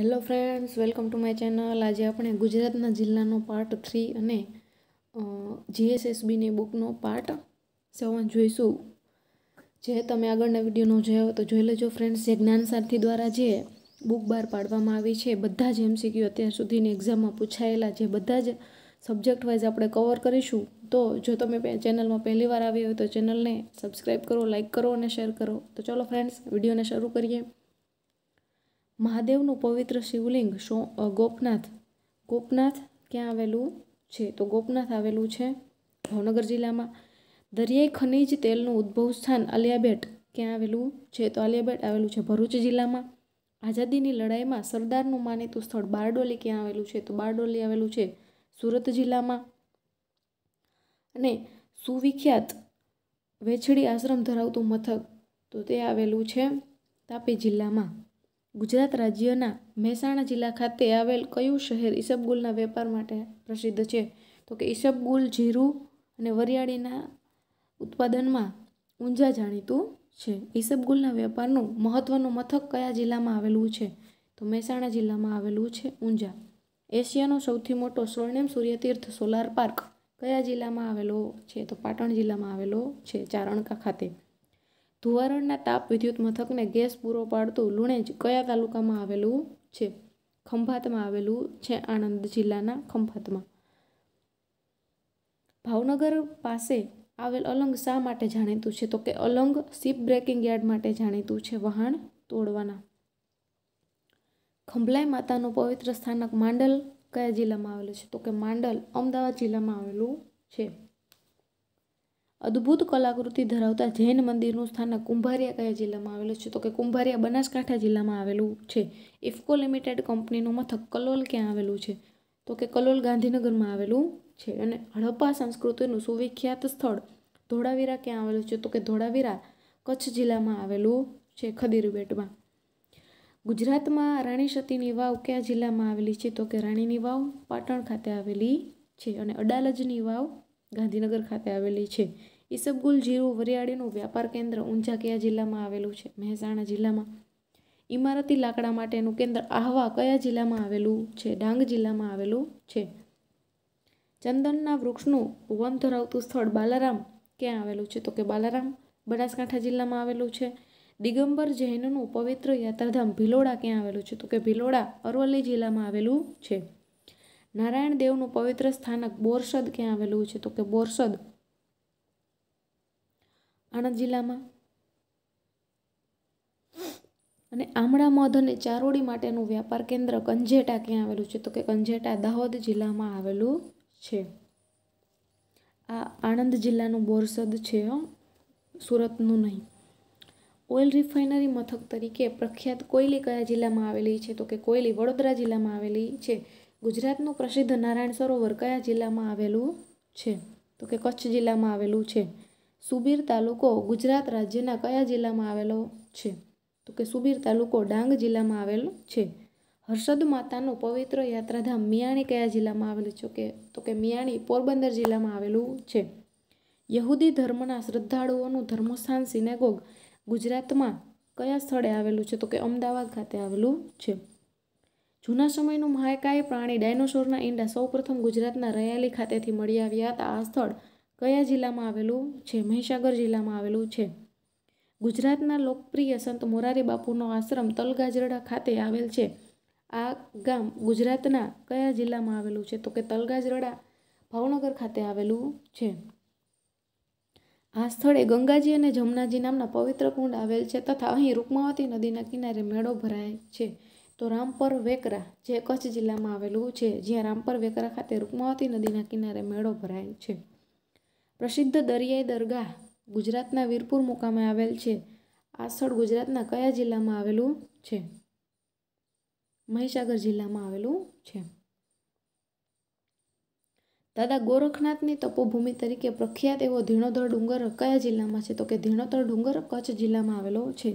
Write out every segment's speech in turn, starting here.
hello friends welcome to my channel આજે આપણે ગુજરાતના જિલ્લાનો પાર્ટ થ્રી અને જીએસએસબીની બુકનો પાર્ટ સેવન જોઈશું જે તમે આગળના વિડીયોનો જોયો તો જોઈ લેજો ફ્રેન્ડ્સ જે જ્ઞાનસારથી દ્વારા જે બુક બહાર પાડવામાં આવી છે બધા જ એમસીક્યુ અત્યાર સુધીની એક્ઝામમાં પૂછાયેલા જે બધા જ સબ્જેક્ટ વાઇઝ આપણે કવર કરીશું તો જો તમે ચેનલમાં પહેલી વાર આવી હોય તો ચેનલને સબસ્ક્રાઈબ કરો લાઇક કરો અને શેર કરો તો ચલો ફ્રેન્ડ્સ વિડીયોને શરૂ કરીએ મહાદેવનું પવિત્ર શિવલિંગ શો ગોપનાથ ગોપનાથ ક્યાં આવેલું છે તો ગોપનાથ આવેલું છે ભાવનગર જિલ્લામાં દરિયાઈ ખનિજ તેલનું ઉદ્ભવ સ્થાન આલિયાબેટ ક્યાં આવેલું છે તો આલિયાબેટ આવેલું છે ભરૂચ જિલ્લામાં આઝાદીની લડાઈમાં સરદારનું માનીતું સ્થળ બારડોલી ક્યાં આવેલું છે તો બારડોલી આવેલું છે સુરત જિલ્લામાં અને સુવિખ્યાત વેછડી આશ્રમ ધરાવતું મથક તો તે આવેલું છે તાપી જિલ્લામાં ગુજરાત રાજ્યના મહેસાણા જિલ્લા ખાતે આવેલ કયું શહેર ઈસબગુલના વેપાર માટે પ્રસિદ્ધ છે તો કે ઈસબગુલ જીરું અને વરિયાળીના ઉત્પાદનમાં ઊંઝા જાણીતું છે ઈસબગુલના વેપારનું મહત્ત્વનું મથક કયા જિલ્લામાં આવેલું છે તો મહેસાણા જિલ્લામાં આવેલું છે ઊંઝા એશિયાનો સૌથી મોટો સ્વર્ણિમ સૂર્યતીર્થ સોલાર પાર્ક કયા જિલ્લામાં આવેલો છે તો પાટણ જિલ્લામાં આવેલો છે ચારણકા ખાતે ધુવારણના તાપ વિદ્યુત મથકને ગેસ પૂરો પાડતું લુણેજ કયા તાલુકામાં આવેલું છે ખંભાતમાં આવેલું છે આણંદ જિલ્લાના ખંભાતમાં ભાવનગર પાસે આવેલ અલંગ શા માટે જાણીતું છે તો કે અલંગ શિપ બ્રેકિંગ યાર્ડ માટે જાણીતું છે વહાણ તોડવાના ખંભલાઈ માતાનું પવિત્ર સ્થાનક માંડલ કયા જિલ્લામાં આવેલું છે તો કે માંડલ અમદાવાદ જિલ્લામાં આવેલું છે અદ્ભુત કલાકૃતિ ધરાવતા જૈન મંદિરનું સ્થાન કુંભારિયા કયા જિલ્લામાં આવેલું છે તો કે કુંભારિયા બનાસકાંઠા જિલ્લામાં આવેલું છે ઇફકો લિમિટેડ કંપનીનું મથક કલોલ ક્યાં આવેલું છે તો કે કલોલ ગાંધીનગરમાં આવેલું છે અને હડપ્પા સંસ્કૃતિનું સુવિખ્યાત સ્થળ ધોળાવીરા ક્યાં આવેલું છે તો કે ધોળાવીરા કચ્છ જિલ્લામાં આવેલું છે ખદીરબેટમાં ગુજરાતમાં રાણી સતીની વાવ કયા જિલ્લામાં આવેલી છે તો કે રાણીની વાવ પાટણ ખાતે આવેલી છે અને અડાલજની વાવ ગાંધીનગર ખાતે આવેલી છે ઈસબગુલ જીરું વરિયાળીનું વ્યાપાર કેન્દ્ર ઊંઝા કયા જિલ્લામાં આવેલું છે મહેસાણા જિલ્લામાં ઇમારતી લાકડા માટેનું કેન્દ્ર આહવા કયા જિલ્લામાં આવેલું છે ડાંગ જિલ્લામાં આવેલું છે ચંદનના વૃક્ષનું વન ધરાવતું સ્થળ બાલારામ ક્યાં આવેલું છે તો કે બાલારામ બનાસકાંઠા જિલ્લામાં આવેલું છે દિગંબર જૈનનું પવિત્ર યાત્રાધામ ભિલોડા ક્યાં આવેલું છે તો કે ભિલોડા અરવલ્લી જિલ્લામાં આવેલું છે નારાયણ દેવનું પવિત્ર સ્થાનક બોરસદ ક્યાં આવેલું છે તો કે બોરસદ આણંદ જિલ્લામાં અને આમળા મધ અને ચારોળી માટેનું વ્યાપાર કેન્દ્ર કંજેટા ક્યાં આવેલું છે તો કે કંજેટા દાહોદ જિલ્લામાં આવેલું છે આ આણંદ જિલ્લાનું બોરસદ છે સુરતનું નહીં ઓઇલ રિફાઇનરી મથક તરીકે પ્રખ્યાત કોયલી કયા જિલ્લામાં આવેલી છે તો કે કોયલી વડોદરા જિલ્લામાં આવેલી છે ગુજરાતનું પ્રસિદ્ધ નારાયણ સરોવર કયા જિલ્લામાં આવેલું છે તો કે કચ્છ જિલ્લામાં આવેલું છે સુબીર તાલુકો ગુજરાત રાજ્યના કયા જિલ્લામાં આવેલો છે તો કે સુબીર તાલુકો ડાંગ જિલ્લામાં આવેલો છે હર્ષદ માતાનું પવિત્ર યાત્રાધામ મિયાણી કયા જિલ્લામાં આવેલું છે કે તો કે મિયાણી પોરબંદર જિલ્લામાં આવેલું છે યહૂદી ધર્મના શ્રદ્ધાળુઓનું ધર્મસ્થાન સિનેગોગ ગુજરાતમાં કયા સ્થળે આવેલું છે તો કે અમદાવાદ ખાતે આવેલું છે જૂના સમયનું મહાકાય પ્રાણી ડાયનોસોરના ઈંડા સૌપ્રથમ ગુજરાતના રયાલી ખાતેથી મળી આવ્યા હતા આ સ્થળ કયા જિલ્લામાં આવેલું છે મહીસાગર જિલ્લામાં આવેલું છે ગુજરાતના લોકપ્રિય સંત મોરારી બાપુનો આશ્રમ તલગાજરડા ખાતે આવેલ છે આ ગામ ગુજરાતના કયા જિલ્લામાં આવેલું છે તો કે તલગાજરડા ભાવનગર ખાતે આવેલું છે આ સ્થળે ગંગાજી અને જમનાજી નામના પવિત્ર કુંડ આવેલ છે તથા અહીં રૂકમાવતી નદીના કિનારે મેળો ભરાય છે તો રામપર વેકરા જે કચ્છ જિલ્લામાં આવેલું છે જ્યાં રામપર વેકરા ખાતે રૂકમાવતી નદીના કિનારે મેળો ભરાય છે પ્રસિદ્ધ દરિયાઈ દરગાહ ગુજરાતના વીરપુર મુકામે આવેલ છે આ સ્થળ ગુજરાતના કયા જિલ્લામાં આવેલું છે મહીસાગર જિલ્લામાં આવેલું છે દાદા ગોરખનાથની તપોભૂમિ તરીકે પ્રખ્યાત એવો ધીણોધર ડુંગર કયા જિલ્લામાં છે તો કે ધીણોધર ડુંગર કચ્છ જિલ્લામાં આવેલો છે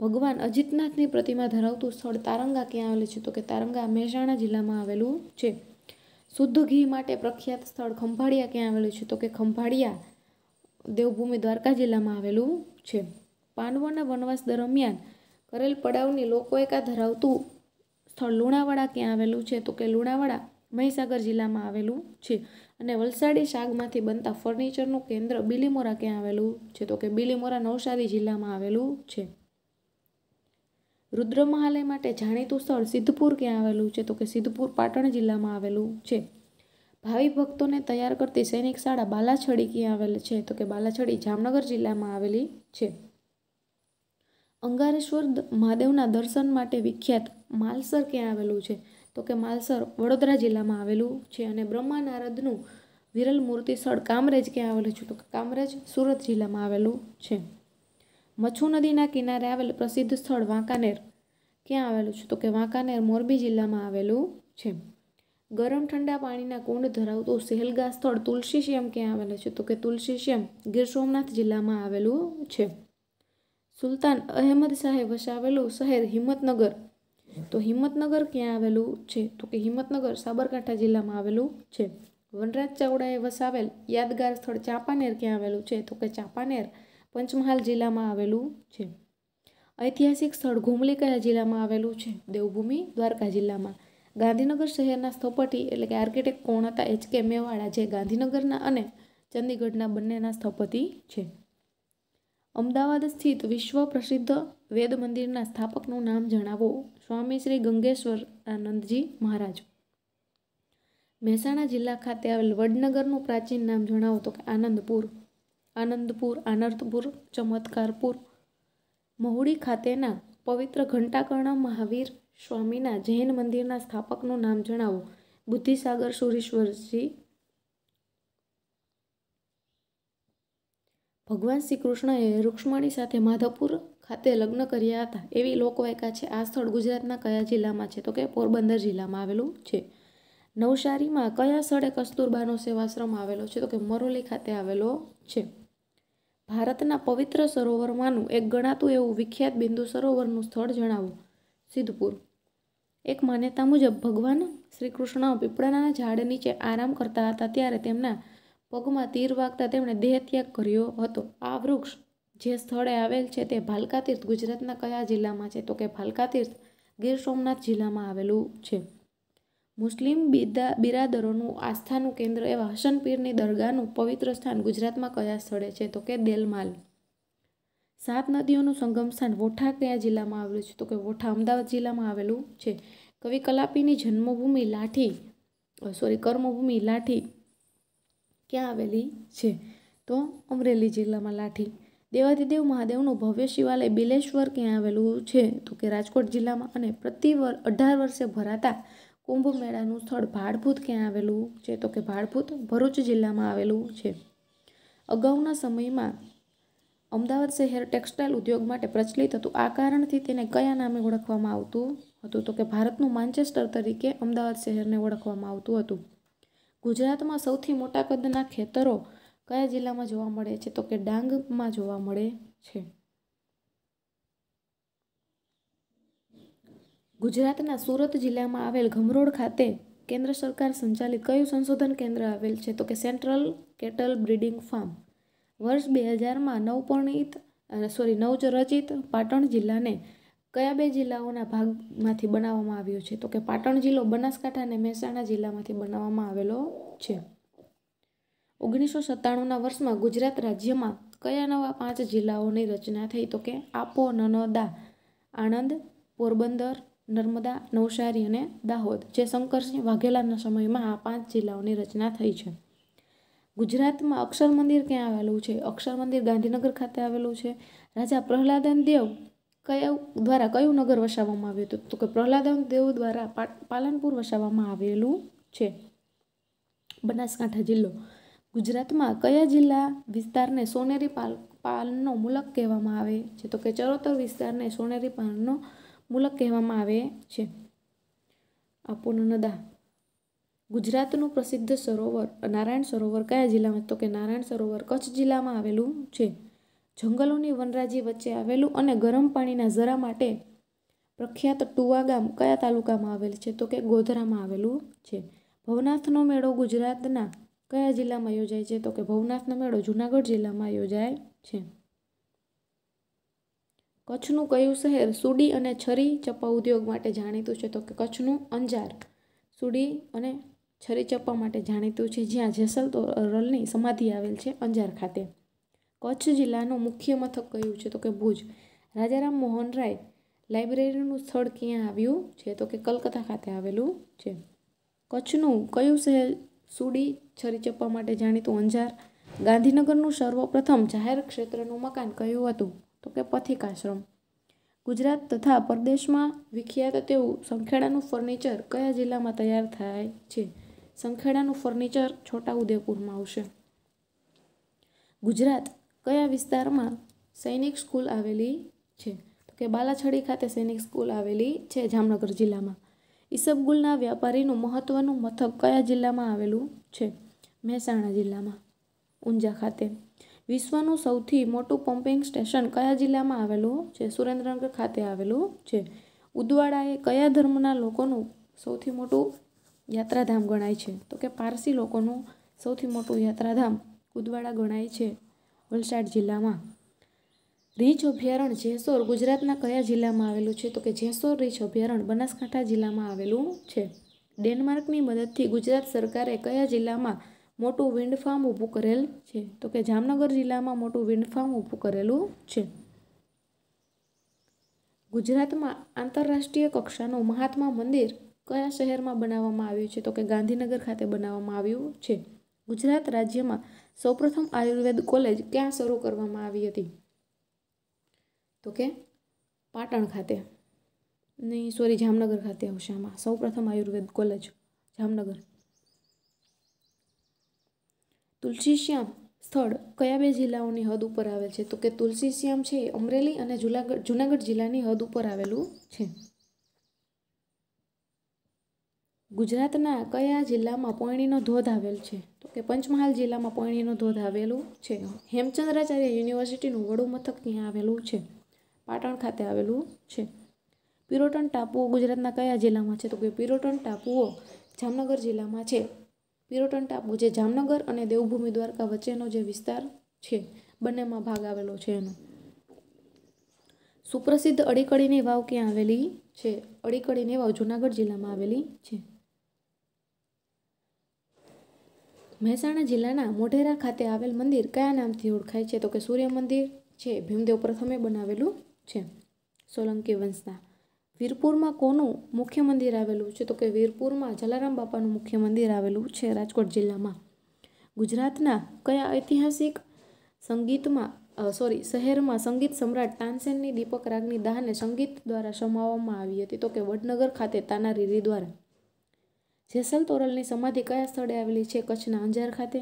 ભગવાન અજિતનાથની પ્રતિમા ધરાવતું સ્થળ તારંગા ક્યાં આવેલું છે તો કે તારંગા મહેસાણા જિલ્લામાં આવેલું છે શુદ્ધ ઘી માટે પ્રખ્યાત સ્થળ ખંભાળિયા ક્યાં આવેલું છે તો કે ખંભાળિયા દેવભૂમિ દ્વારકા જિલ્લામાં આવેલું છે પાંડવોના વનવાસ દરમિયાન કરેલ પડાવની લોકોએકા ધરાવતું સ્થળ લુણાવાડા ક્યાં આવેલું છે તો કે લુણાવાડા મહીસાગર જિલ્લામાં આવેલું છે અને વલસાડી શાકમાંથી બનતા ફર્નિચરનું કેન્દ્ર બિલીમોરા ક્યાં આવેલું છે તો કે બિલીમોરા નવસારી જિલ્લામાં આવેલું છે રુદ્ર મહાલય માટે જાણીતું સ્થળ સિદ્ધપુર ક્યાં આવેલું છે તો કે સિદ્ધપુર પાટણ જિલ્લામાં આવેલું છે ભાવિ ભક્તોને તૈયાર કરતી સૈનિક શાળા બાલાછડી ક્યાં આવેલી છે તો કે બાલાછડી જામનગર જિલ્લામાં આવેલી છે અંગારેશ્વર મહાદેવના દર્શન માટે વિખ્યાત માલસર ક્યાં આવેલું છે તો કે માલસર વડોદરા જિલ્લામાં આવેલું છે અને બ્રહ્માનારદનું વિરલ મૂર્તિ સ્થળ કામરેજ ક્યાં આવેલું છે તો કે કામરેજ સુરત જિલ્લામાં આવેલું છે મચ્છુ નદીના કિનારે આવેલું પ્રસિદ્ધ સ્થળ વાંકાનેર ક્યાં આવેલું છે તો કે વાંકાનેર મોરબી જિલ્લામાં આવેલું છે ગરમ ઠંડા પાણીના કુંડ ધરાવતું સહેલગા સ્થળ તુલસીશ્યામ ક્યાં આવેલું છે તો કે તુલસીશ્યામ ગીર સોમનાથ જિલ્લામાં આવેલું છે સુલતાન અહેમદ શાહે વસાવેલું શહેર હિંમતનગર તો હિંમતનગર ક્યાં આવેલું છે તો કે હિંમતનગર સાબરકાંઠા જિલ્લામાં આવેલું છે વનરાજ ચાવડાએ વસાવેલ યાદગાર સ્થળ ચાંપાનેર ક્યાં આવેલું છે તો કે ચાંપાનેર પંચમહાલ જિલ્લામાં આવેલું છે ઐતિહાસિક સ્થળ ઘુમલી કયા જિલ્લામાં આવેલું છે દેવભૂમિ દ્વારકા જિલ્લામાં ગાંધીનગર શહેરના સ્થપતિ એટલે કે આર્કિટેક્ટ કોણ હતા એચ કે મેવાડા જે ગાંધીનગરના અને ચંદીગઢના બંનેના સ્થપતિ છે અમદાવાદ સ્થિત વિશ્વ પ્રસિદ્ધ વેદ મંદિરના સ્થાપકનું નામ જણાવો સ્વામી શ્રી ગંગેશ્વરાનંદજી મહારાજ મહેસાણા જિલ્લા ખાતે આવેલ વડનગરનું પ્રાચીન નામ જણાવો તો કે આનંદપુર આનંદપુર આનર્થપુર ચમત્કારપુર મહુડી ખાતેના પવિત્ર ઘંટાકર્ણ મહાવીર સ્વામીના જૈન મંદિરના સ્થાપકનું નામ જણાવો બુદ્ધિસાગર સુરેશ્વરજી ભગવાન શ્રી કૃષ્ણએ રૂક્ષ્મણી સાથે માધવપુર ખાતે લગ્ન કર્યા હતા એવી લોકવાયકા છે આ સ્થળ ગુજરાતના કયા જિલ્લામાં છે તો કે પોરબંદર જિલ્લામાં આવેલું છે નવસારીમાં કયા સ્થળે કસ્તુરબાનો સેવાશ્રમ આવેલો છે તો કે મરોલી ખાતે આવેલો છે ભારતના પવિત્ર સરોવરમાંનું એક ગણાતું એવું વિખ્યાત બિંદુ સરોવરનું સ્થળ જણાવો સિદ્ધપુર એક માન્યતા મુજબ ભગવાન શ્રી કૃષ્ણ પીપળાના ઝાડ નીચે આરામ કરતા હતા ત્યારે તેમના પગમાં તીર વાગતા તેમણે દેહત્યાગ કર્યો હતો આ વૃક્ષ જે સ્થળે આવેલ છે તે ભાલકા તીર્થ ગુજરાતના કયા જિલ્લામાં છે તો કે ભાલકા તીર્થ ગીર સોમનાથ જિલ્લામાં આવેલું છે મુસ્લિમ બિદા બિરાદરોનું આસ્થાનું કેન્દ્ર એવા હસન દરગાહનું પવિત્ર સ્થાન ગુજરાતમાં કયા સ્થળે છે તો કે દેલમાલ સાત નદીઓનું સંગમ સ્થાન વોઠા કયા જિલ્લામાં આવેલું છે તો કે વોઠા અમદાવાદ જિલ્લામાં આવેલું છે કવિ કલાપીની જન્મભૂમિ લાઠી સોરી કર્મભૂમિ લાઠી ક્યાં આવેલી છે તો અમરેલી જિલ્લામાં લાઠી દેવાધિદેવ મહાદેવનું ભવ્ય શિવાલય બિલેશ્વર ક્યાં આવેલું છે તો કે રાજકોટ જિલ્લામાં અને પ્રતિ અઢાર વર્ષે ભરાતા કુંભ મેળાનું સ્થળ ભાડભૂત ક્યાં આવેલું છે તો કે ભાડભૂત ભરૂચ જિલ્લામાં આવેલું છે અગાઉના સમયમાં અમદાવાદ શહેર ટેક્સટાઇલ ઉદ્યોગ માટે પ્રચલિત હતું આ કારણથી તેને કયા નામે ઓળખવામાં આવતું હતું તો કે ભારતનું માન્ચેસ્ટર તરીકે અમદાવાદ શહેરને ઓળખવામાં આવતું હતું ગુજરાતમાં સૌથી મોટા કદના ખેતરો કયા જિલ્લામાં જોવા મળે છે તો કે ડાંગમાં જોવા મળે છે ગુજરાતના સુરત જિલ્લામાં આવેલ ઘમરોડ ખાતે કેન્દ્ર સરકાર સંચાલિત કયું સંશોધન કેન્દ્ર આવેલ છે તો કે સેન્ટ્રલ કેટલ બ્રીડિંગ ફાર્મ વર્ષ બે હજારમાં નવપણિત સોરી નવચરચિત પાટણ જિલ્લાને કયા બે જિલ્લાઓના ભાગમાંથી બનાવવામાં આવ્યો છે તો કે પાટણ જિલ્લો બનાસકાંઠા અને મહેસાણા જિલ્લામાંથી બનાવવામાં આવેલો છે ઓગણીસો સત્તાણુંના વર્ષમાં ગુજરાત રાજ્યમાં કયા નવા પાંચ જિલ્લાઓની રચના થઈ તો કે આપો નનોદા આણંદ પોરબંદર નર્મદા નવસારી અને દાહોદ જે શંકરસિંહ વાઘેલાના સમયમાં આ પાંચ જિલ્લાઓની રચના થઈ છે ગુજરાતમાં અક્ષર મંદિર ક્યાં આવેલું છે અક્ષર મંદિર ગાંધીનગર ખાતે આવેલું છે રાજા પ્રહલાદન દેવ કયા દ્વારા કયું નગર વસાવવામાં આવ્યું હતું તો કે પ્રહલાદન દેવ દ્વારા પાલનપુર વસાવવામાં આવેલું છે બનાસકાંઠા જિલ્લો ગુજરાતમાં કયા જિલ્લા વિસ્તારને સોનેરી પાલ પાલનો મુલક કહેવામાં આવે છે તો કે ચરોતર વિસ્તારને સોનેરી પાલનો મુલક કહેવામાં આવે છે અપૂર્ણદા ગુજરાતનું પ્રસિદ્ધ સરોવર નારાયણ સરોવર કયા જિલ્લામાં તો કે નારાયણ સરોવર કચ્છ જિલ્લામાં આવેલું છે જંગલોની વનરાજી વચ્ચે આવેલું અને ગરમ પાણીના ઝરા માટે પ્રખ્યાત ટુવા ગામ કયા તાલુકામાં આવેલ છે તો કે ગોધરામાં આવેલું છે ભવનાથનો મેળો ગુજરાતના કયા જિલ્લામાં યોજાય છે તો કે ભવનાથનો મેળો જુનાગઢ જિલ્લામાં યોજાય છે કચ્છનું કયું શહેર સુડી અને છરી ચપ્પા ઉદ્યોગ માટે જાણીતું છે તો કે કચ્છનું અંજાર સુડી અને છરી ચપ્પા માટે જાણીતું છે જ્યાં જેસલ તોરલની સમાધિ આવેલ છે અંજાર ખાતે કચ્છ જિલ્લાનું મુખ્ય મથક કયું છે તો કે ભુજ રાજારામ મોહન રાય લાઇબ્રેરીનું સ્થળ ક્યાં આવ્યું છે તો કે કલકત્તા ખાતે આવેલું છે કચ્છનું કયું શહેર સુડી છરી ચપ્પા માટે જાણીતું અંજાર ગાંધીનગરનું સર્વપ્રથમ જાહેર ક્ષેત્રનું મકાન કયું હતું તો કે પથિકાશ્રમ ગુજરાત તથા પરદેશમાં વિખ્યાત તેવું સંખેડાનું ફર્નિચર કયા જિલ્લામાં તૈયાર થાય છે સંખેડાનું ફર્નિચર છોટાઉદેપુરમાં આવશે ગુજરાત કયા વિસ્તારમાં સૈનિક સ્કૂલ આવેલી છે તો કે બાલાછડી ખાતે સૈનિક સ્કૂલ આવેલી છે જામનગર જિલ્લામાં ઈસબગુલના વ્યાપારીનું મહત્ત્વનું મથક કયા જિલ્લામાં આવેલું છે મહેસાણા જિલ્લામાં ઊંઝા ખાતે વિશ્વનું સૌથી મોટું પમ્પિંગ સ્ટેશન કયા જિલ્લામાં આવેલું છે સુરેન્દ્રનગર ખાતે આવેલું છે ઉદવાડાએ કયા ધર્મના લોકોનું સૌથી મોટું યાત્રાધામ ગણાય છે તો કે પારસી લોકોનું સૌથી મોટું યાત્રાધામ ઉદવાડા ગણાય છે વલસાડ જિલ્લામાં રીંછ અભયારણ્ય જેસોર ગુજરાતના કયા જિલ્લામાં આવેલું છે તો કે જેસોર રીંછ અભયારણ્ય બનાસકાંઠા જિલ્લામાં આવેલું છે ડેનમાર્કની મદદથી ગુજરાત સરકારે કયા જિલ્લામાં મોટું વિન્ડ ફાર્મ ઊભું કરેલ છે તો કે જામનગર જિલ્લામાં મોટું વિન્ડ ફાર્મ ઊભું કરેલું છે ગુજરાતમાં આંતરરાષ્ટ્રીય કક્ષાનું મહાત્મા મંદિર કયા શહેરમાં બનાવવામાં આવ્યું છે તો કે ગાંધીનગર ખાતે બનાવવામાં આવ્યું છે ગુજરાત રાજ્યમાં સૌપ્રથમ આયુર્વેદ કોલેજ ક્યાં શરૂ કરવામાં આવી હતી તો કે પાટણ ખાતે નહીં સોરી જામનગર ખાતે આવશે આમાં સૌપ્રથમ આયુર્વેદ કોલેજ જામનગર તુલસીશ્યામ સ્થળ કયા બે જિલ્લાઓની હદ ઉપર આવેલ છે તો કે તુલસીશ્યામ છે અમરેલી અને જુનાગઢ જુનાગઢ જિલ્લાની હદ ઉપર આવેલું છે ગુજરાતના કયા જિલ્લામાં પોયણીનો ધોધ આવેલ છે તો કે પંચમહાલ જિલ્લામાં પોણીનો ધોધ આવેલું છે હેમચંદ્રાચાર્ય યુનિવર્સિટીનું વડું મથક ત્યાં આવેલું છે પાટણ ખાતે આવેલું છે પિરોટન ટાપુઓ ગુજરાતના કયા જિલ્લામાં છે તો કે પિરોટન ટાપુઓ જામનગર જિલ્લામાં છે પિરોટન ટાપુ જે જામનગર અને દેવભૂમિ દ્વારકા વચ્ચેનો જે વિસ્તાર છે બંનેમાં ભાગ આવેલો છે એનો સુપ્રસિદ્ધ અડીકડીની વાવ ક્યાં આવેલી છે અડીકડીની વાવ જૂનાગઢ જિલ્લામાં આવેલી છે મહેસાણા જિલ્લાના મોઢેરા ખાતે આવેલ મંદિર કયા નામથી ઓળખાય છે તો કે સૂર્ય મંદિર છે ભીમદેવ પ્રથમે બનાવેલું છે સોલંકી વંશના વીરપુરમાં કોનું મુખ્ય મંદિર આવેલું છે તો કે વીરપુરમાં જલારામ બાપાનું મુખ્ય મંદિર આવેલું છે રાજકોટ જિલ્લામાં ગુજરાતના કયા ઐતિહાસિક સંગીતમાં સોરી શહેરમાં સંગીત સમ્રાટ તાનસેનની દીપક રાગની દાહને સંગીત દ્વારા સમાવવામાં આવી હતી તો કે વડનગર ખાતે તાના રીરી દ્વારા જેસલ તોરલની સમાધિ કયા સ્થળે આવેલી છે કચ્છના અંજાર ખાતે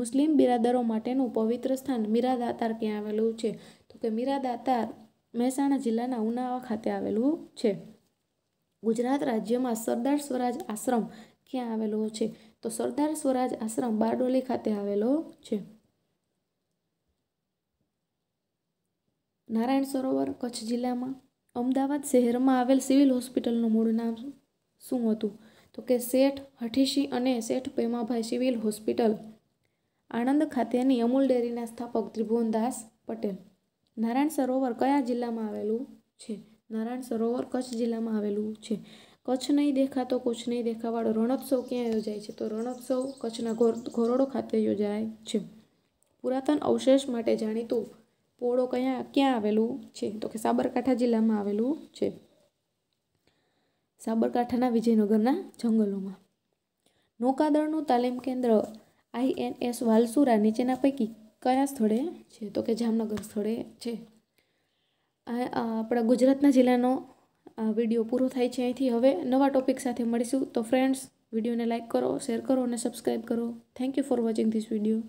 મુસ્લિમ બિરાદરો માટેનું પવિત્ર સ્થાન મીરાદાતાર ક્યાં આવેલું છે તો કે મીરાદાતાર મહેસાણા જિલ્લાના ઉનાવા ખાતે આવેલું છે ગુજરાત રાજ્યમાં સરદાર સ્વરાજ આશ્રમ ક્યાં આવેલો છે તો સરદાર સ્વરાજ આશ્રમ બારડોલી ખાતે આવેલો છે નારાયણ સરોવર કચ્છ જિલ્લામાં અમદાવાદ શહેરમાં આવેલ સિવિલ હોસ્પિટલનું મૂળ નામ શું હતું તો કે શેઠ હઠીશી અને શેઠ પેમાભાઈ સિવિલ હોસ્પિટલ આણંદ ખાતેની અમૂલ ડેરીના સ્થાપક ત્રિભુવનદાસ પટેલ નારાયણ સરોવર કયા જિલ્લામાં આવેલું છે નારાયણ સરોવર કચ્છ જિલ્લામાં આવેલું છે કચ્છ નહીં દેખાતો કચ્છ નહીં દેખાવાળો રણોત્સવ ક્યાં યોજાય છે તો રણોત્સવ કચ્છના ઘોરોડો ખાતે યોજાય છે પુરાતન અવશેષ માટે જાણીતું પોળો કયા ક્યાં આવેલું છે તો કે સાબરકાંઠા જિલ્લામાં આવેલું છે સાબરકાંઠાના વિજયનગરના જંગલોમાં નૌકાદળનું તાલીમ કેન્દ્ર આઈએનએસ વાલસુરા નીચેના પૈકી કયા સ્થળે છે તો કે જામનગર સ્થળે છે આ આપણા ગુજરાતના જિલ્લાનો આ વિડીયો પૂરો થાય છે અહીંથી હવે નવા ટોપિક સાથે મળીશું તો ફ્રેન્ડ્સ વિડીયોને લાઇક કરો શેર કરો અને સબસ્ક્રાઈબ કરો thank you for watching this video